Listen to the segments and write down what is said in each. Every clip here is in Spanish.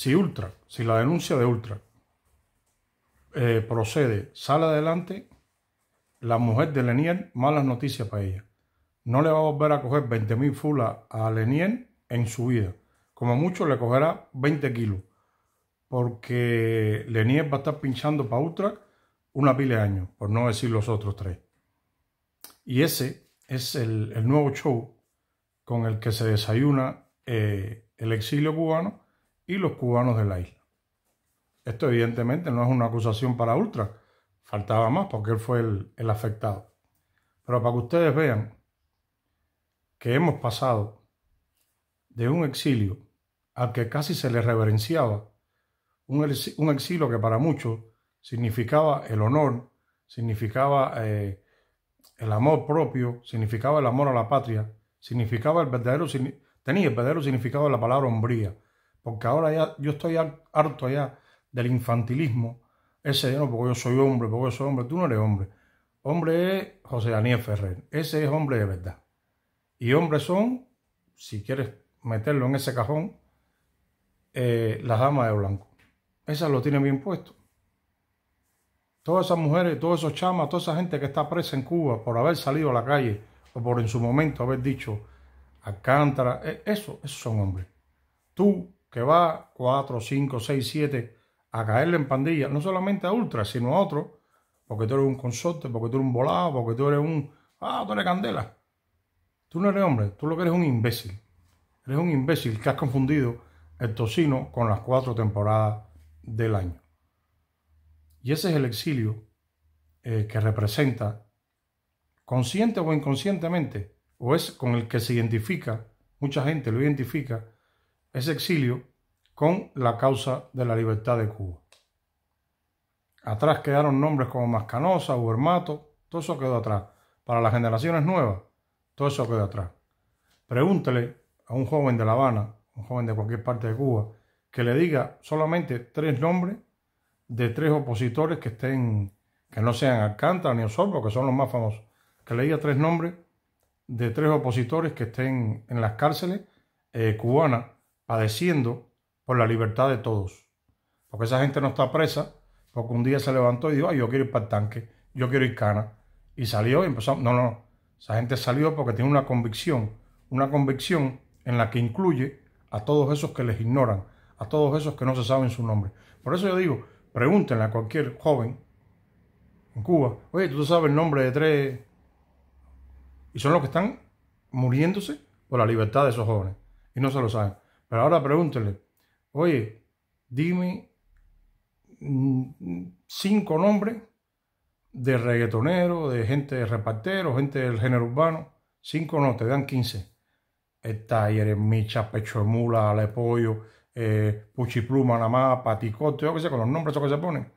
Si Ultra, si la denuncia de Ultra eh, procede, sale adelante, la mujer de Lenier, malas noticias para ella. No le va a volver a coger 20.000 fulas a Lenier en su vida. Como mucho le cogerá 20 kilos. Porque Lenier va a estar pinchando para Ultra una pila de años, por no decir los otros tres. Y ese es el, nuevo show con el que se desayuna eh, el exilio cubano y los cubanos de la isla. Esto evidentemente no es una acusación para Ultra, faltaba más porque él fue el, afectado. Pero para que ustedes vean que hemos pasado de un exilio al que casi se le reverenciaba, un, exilio que para muchos significaba el honor, significaba eh, el amor propio, significaba el amor a la patria, significaba el verdadero, tenía el verdadero significado de la palabra hombría, porque ahora ya yo estoy harto ya del infantilismo, ese no, porque yo soy hombre, porque yo soy hombre, tú no eres hombre. Hombre es José Daniel Ferrer, ese es hombre de verdad. Y hombres son, si quieres meterlo en ese cajón, eh, las damas de blanco. Esas lo tienen bien puesto. Todas esas mujeres, todos esos chamas, toda esa gente que está presa en Cuba por haber salido a la calle o por en su momento haber dicho Alcántara, e, eso, esos son hombres. Tú que va 4, 5, 6, 7 a caerle en pandilla, no solamente a Ultra, sino a otro, porque tú eres un consorte, porque tú eres un volado, porque tú eres un... Ah, tú eres candela. Tú no eres hombre, tú lo que eres un imbécil. Eres un imbécil que has confundido el tocino con las cuatro temporadas del año. Y ese es el exilio eh, que representa, consciente o inconscientemente, o es con el que se identifica, mucha gente lo identifica, ese exilio con la causa de la libertad de Cuba. Atrás quedaron nombres como Mascanosa, Hermato, todo eso quedó atrás. Para las generaciones nuevas, todo eso quedó atrás. Pregúntele a un joven de La Habana, un joven de cualquier parte de Cuba, que le diga solamente tres nombres de tres opositores que estén, que no sean Alcántara ni Osorbo, que son los más famosos, que le diga tres nombres de tres opositores que estén en las cárceles eh, cubanas padeciendo por la libertad de todos. Porque esa gente no está presa, porque un día se levantó y dijo, yo quiero ir para el tanque, yo quiero ir cana. Y salió y empezó, no, no, no. Esa gente salió porque tiene una convicción, una convicción en la que incluye a todos esos que les ignoran, a todos esos que no se saben su nombre. Por eso yo digo, pregúntenle a cualquier joven en Cuba, oye, tú sabes el nombre de tres... Y son los que están muriéndose por la libertad de esos jóvenes. Y no se lo saben. Pero ahora pregúntele, oye, dime mm, cinco nombres de reggaetonero, de gente de repartero, gente del género urbano. Cinco no, te dan quince. El Taller, Micha, Pecho de Mula, Ale Pollo, eh, Puchipluma, nada más, Paticote, yo qué sé, con los nombres esos que se ponen.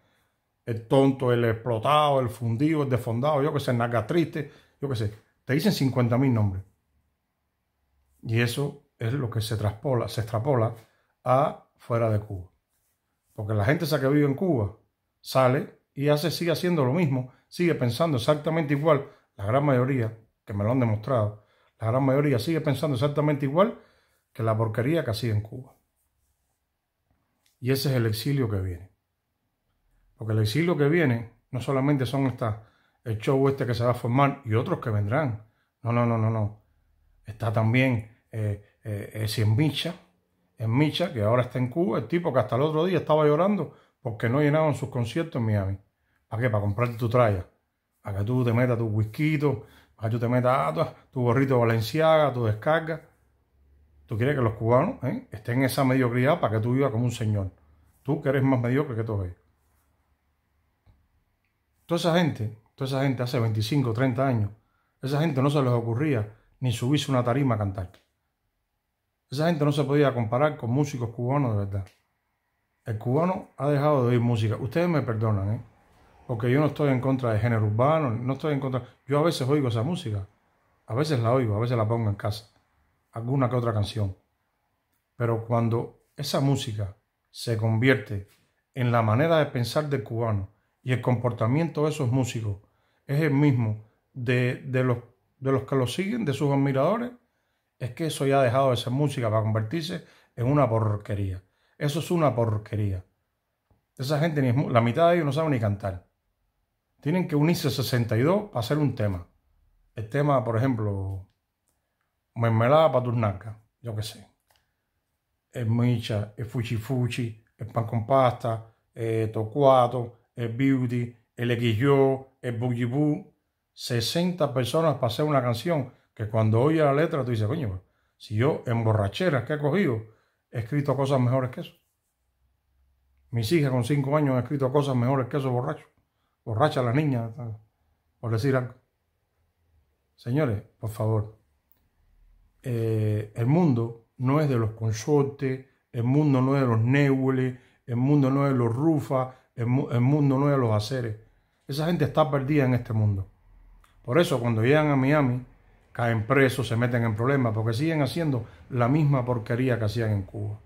El tonto, el explotado, el fundido, el desfondado, yo qué sé, naga triste, yo qué sé. Te dicen cincuenta mil nombres. Y eso es lo que se traspola, se extrapola a fuera de Cuba. Porque la gente esa que vive en Cuba sale y hace, sigue haciendo lo mismo, sigue pensando exactamente igual, la gran mayoría, que me lo han demostrado, la gran mayoría sigue pensando exactamente igual que la porquería que hacía en Cuba. Y ese es el exilio que viene. Porque el exilio que viene no solamente son estas, el show este que se va a formar y otros que vendrán. No, no, no, no, no. Está también eh, eh, es en Micha, en Micha, que ahora está en Cuba, el tipo que hasta el otro día estaba llorando porque no llenaban sus conciertos en Miami. ¿Para qué? Para comprarte tu traya, Para que tú te metas tu whisky, para que tú te metas tu gorrito valenciaga, tu descarga. Tú quieres que los cubanos eh, estén en esa mediocridad para que tú vivas como un señor. Tú que eres más mediocre que todos ellos. Toda esa gente, toda esa gente hace 25, 30 años, esa gente no se les ocurría ni subirse una tarima a cantar. Esa gente no se podía comparar con músicos cubanos de verdad. El cubano ha dejado de oír música. Ustedes me perdonan, ¿eh? Porque yo no estoy en contra de género urbano, no estoy en contra... Yo a veces oigo esa música. A veces la oigo, a veces la pongo en casa. Alguna que otra canción. Pero cuando esa música se convierte en la manera de pensar del cubano y el comportamiento de esos músicos es el mismo de, los, de los que lo siguen, de sus admiradores, es que eso ya ha dejado de ser música para convertirse en una porquería. Eso es una porquería. Esa gente, la mitad de ellos no saben ni cantar. Tienen que unirse 62 para hacer un tema. El tema, por ejemplo, mermelada para turnarca, yo qué sé. El micha, el fuchi fuchi, el pan con pasta, el tocuato, el beauty, el equillo, el Boo. 60 personas para hacer una canción cuando oye la letra tú dices, coño, si yo en borracheras que he cogido he escrito cosas mejores que eso. Mis hijas con cinco años han escrito cosas mejores que eso borracho. Borracha la niña, por decir algo. Señores, por favor, eh, el mundo no es de los consortes, el mundo no es de los nebules el mundo no es de los rufas, el, el mundo no es de los aceres. Esa gente está perdida en este mundo. Por eso cuando llegan a Miami, caen se meten en problemas, porque siguen haciendo la misma porquería que hacían en Cuba.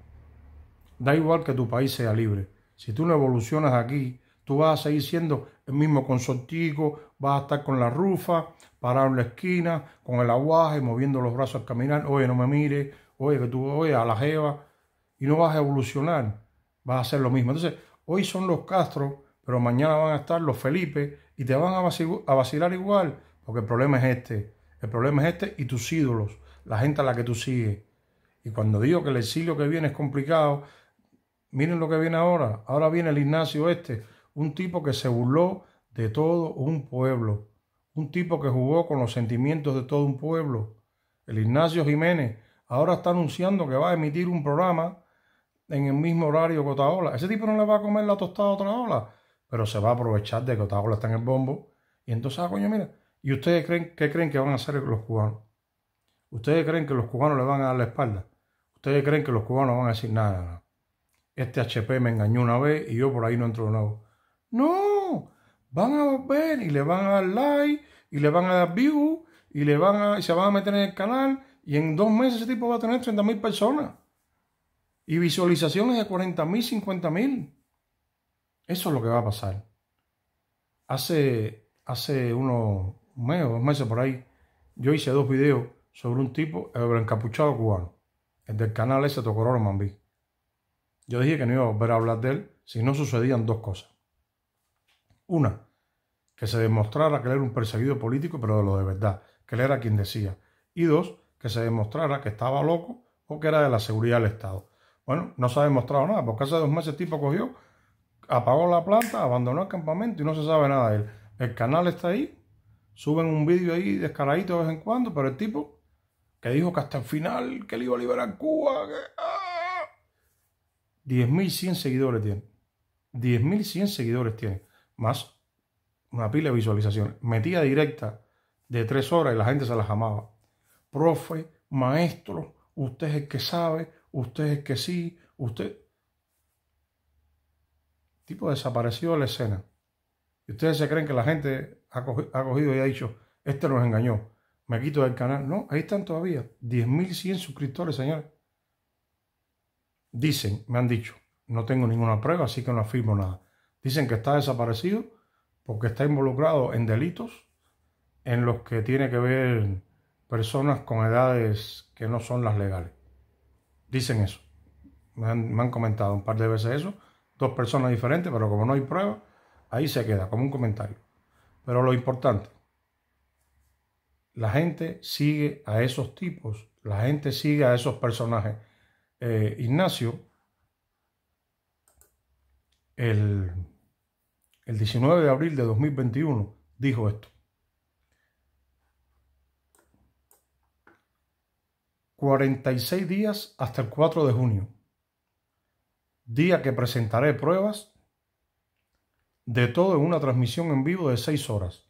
Da igual que tu país sea libre. Si tú no evolucionas aquí, tú vas a seguir siendo el mismo consortico, vas a estar con la rufa, parado en la esquina, con el aguaje, moviendo los brazos al caminar, oye, no me mire, oye, que tú, oye, a la jeva, y no vas a evolucionar, vas a hacer lo mismo. Entonces, hoy son los Castro, pero mañana van a estar los Felipe y te van a vacilar igual, porque el problema es este, el problema es este y tus ídolos, la gente a la que tú sigues. Y cuando digo que el exilio que viene es complicado, miren lo que viene ahora. Ahora viene el Ignacio este, un tipo que se burló de todo un pueblo, un tipo que jugó con los sentimientos de todo un pueblo. El Ignacio Jiménez ahora está anunciando que va a emitir un programa en el mismo horario que Otaola. Ese tipo no le va a comer la tostada a ola. pero se va a aprovechar de que Otaola está en el bombo. Y entonces, ah, coño, mira, ¿Y ustedes creen, qué creen que van a hacer los cubanos? ¿Ustedes creen que los cubanos le van a dar la espalda? ¿Ustedes creen que los cubanos van a decir nada? Este HP me engañó una vez y yo por ahí no entro de nuevo. No, van a volver y le van a dar like y le van a dar view y, le van a, se van a meter en el canal y en dos meses ese tipo va a tener 30.000 personas y visualizaciones de 40.000, 50.000. Eso es lo que va a pasar. Hace, hace unos un mes o dos meses por ahí, yo hice dos videos sobre un tipo, el encapuchado cubano, el del canal ese Tocororo Mambí. Yo dije que no iba a volver a hablar de él si no sucedían dos cosas. Una, que se demostrara que él era un perseguido político, pero de lo de verdad, que él era quien decía. Y dos, que se demostrara que estaba loco o que era de la seguridad del Estado. Bueno, no se ha demostrado nada, porque hace dos meses el tipo cogió, apagó la planta, abandonó el campamento y no se sabe nada de él. El canal está ahí, Suben un vídeo ahí descaradito de vez en cuando, pero el tipo que dijo que hasta el final que le iba a liberar Cuba, que... 10.100 ah. seguidores tiene. 10.100 seguidores tiene. Más una pila de visualizaciones. Metía directa de tres horas y la gente se las amaba. Profe, maestro, usted es el que sabe, usted es el que sí, usted... tipo desapareció de la escena. Y ustedes se creen que la gente ha cogido, y ha dicho, este nos engañó, me quito del canal. No, ahí están todavía. 10.100 suscriptores, señores. Dicen, me han dicho, no tengo ninguna prueba, así que no afirmo nada. Dicen que está desaparecido porque está involucrado en delitos en los que tiene que ver personas con edades que no son las legales. Dicen eso. Me han, me han comentado un par de veces eso, dos personas diferentes, pero como no hay prueba, Ahí se queda, como un comentario. Pero lo importante, la gente sigue a esos tipos, la gente sigue a esos personajes. Eh, Ignacio, el 19 de abril de 2021, dijo esto. 46 días hasta el 4 de junio, día que presentaré pruebas de todo en una transmisión en vivo de 6 horas,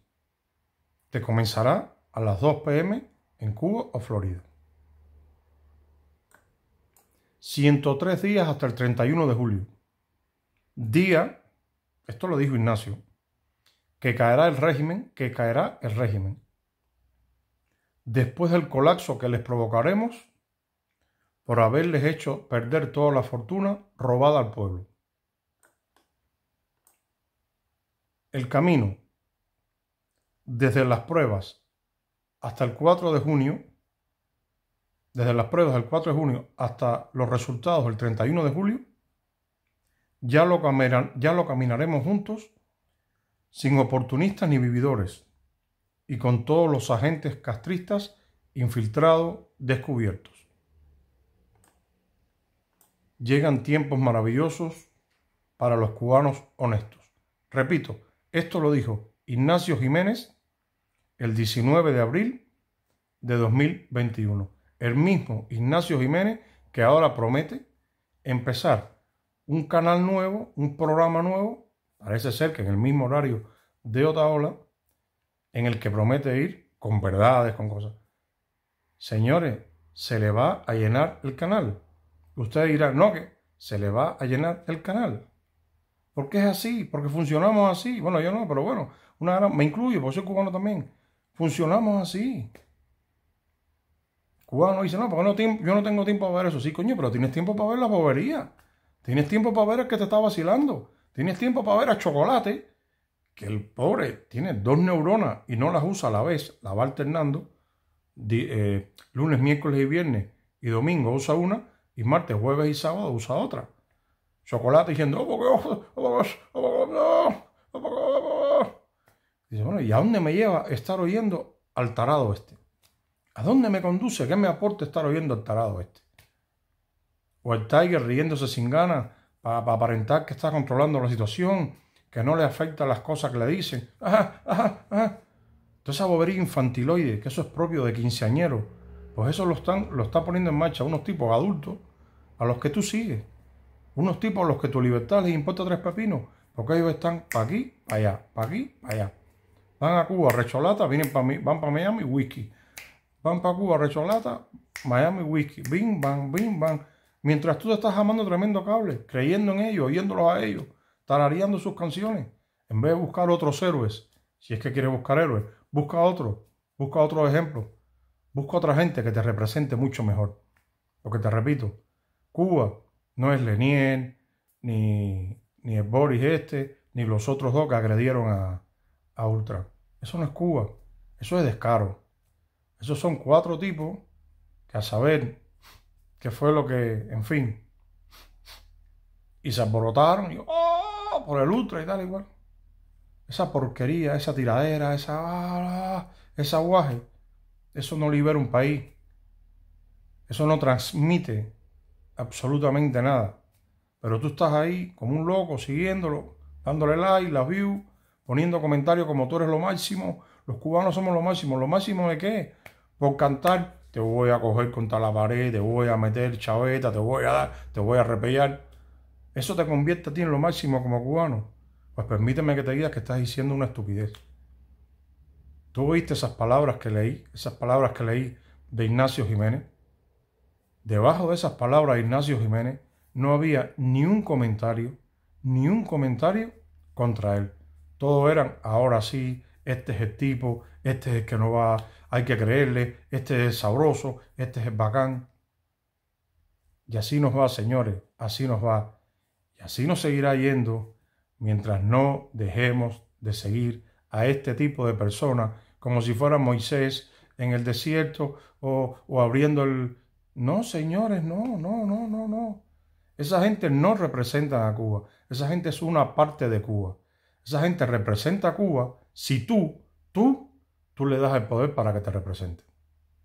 Te comenzará a las 2 pm en Cuba o Florida. 103 días hasta el 31 de julio. Día, esto lo dijo Ignacio, que caerá el régimen, que caerá el régimen. Después del colapso que les provocaremos por haberles hecho perder toda la fortuna robada al pueblo. el camino desde las pruebas hasta el 4 de junio, desde las pruebas del 4 de junio hasta los resultados del 31 de julio, ya lo, ya lo caminaremos juntos sin oportunistas ni vividores y con todos los agentes castristas infiltrados, descubiertos. Llegan tiempos maravillosos para los cubanos honestos. Repito, esto lo dijo Ignacio Jiménez el 19 de abril de 2021. El mismo Ignacio Jiménez que ahora promete empezar un canal nuevo, un programa nuevo, parece ser que en el mismo horario de Otaola, en el que promete ir con verdades, con cosas. Señores, se le va a llenar el canal. Ustedes dirán, no, que se le va a llenar el canal. ¿Por qué es así, porque funcionamos así. Bueno, yo no, pero bueno, una me incluyo, porque soy cubano también. Funcionamos así. Cubano dice, no, porque yo no tengo tiempo para ver eso. Sí, coño, pero tienes tiempo para ver la bobería. Tienes tiempo para ver el que te está vacilando. Tienes tiempo para ver a Chocolate, que el pobre tiene dos neuronas y no las usa a la vez, la va alternando. Eh, lunes, miércoles y viernes y domingo usa una, y martes, jueves y sábado usa otra chocolate diciendo, bueno, ¿y a dónde me lleva estar oyendo al tarado este? ¿A dónde me conduce? ¿Qué me aporta estar oyendo al tarado este? O el Tiger riéndose sin ganas para aparentar que está controlando la situación, que no le afecta las cosas que le dicen. Entonces esa bobería infantiloide, que eso es propio de quinceañero, pues eso lo están, lo está poniendo en marcha unos tipos adultos a los que tú sigues. Unos tipos a los que tu libertad les importa tres pepinos, porque ellos están para aquí, para allá, para aquí, para allá. Van a Cuba, recholata, vienen para mí, van para Miami, whisky. Van para Cuba, recholata, Miami, whisky. Bing, bang, bing, bang. Mientras tú te estás amando tremendo cable, creyendo en ellos, oyéndolos a ellos, tarareando sus canciones, en vez de buscar otros héroes, si es que quieres buscar héroes, busca otro, busca otro ejemplo, busca otra gente que te represente mucho mejor. Porque te repito, Cuba no es Lenin, ni, ni Boris este, ni los otros dos que agredieron a, Ultra. Eso no es Cuba, eso es descaro. Esos son cuatro tipos que a saber qué fue lo que, en fin, y se aborotaron. y oh, por el ultra y tal igual. Esa porquería, esa tiradera, esa esa guaje, eso no libera un país. Eso no transmite absolutamente nada. Pero tú estás ahí como un loco, siguiéndolo, dándole like, las views, poniendo comentarios como tú eres lo máximo, los cubanos somos lo máximo. ¿Lo máximo de qué? Por cantar, te voy a coger contra la pared, te voy a meter chaveta, te voy a dar, te voy a repellar. Eso te convierte a ti en lo máximo como cubano. Pues permíteme que te digas que estás diciendo una estupidez. ¿Tú oíste esas palabras que leí, esas palabras que leí de Ignacio Jiménez? Debajo de esas palabras Ignacio Jiménez no había ni un comentario, ni un comentario contra él. Todo eran, ahora sí, este es el tipo, este es el que no va, hay que creerle, este es sabroso, este es bacán. Y así nos va, señores, así nos va. Y así nos seguirá yendo mientras no dejemos de seguir a este tipo de personas como si fuera Moisés en el desierto o, o abriendo el, no, señores, no, no, no, no, no. Esa gente no representa a Cuba. Esa gente es una parte de Cuba. Esa gente representa a Cuba si tú, tú, tú le das el poder para que te represente.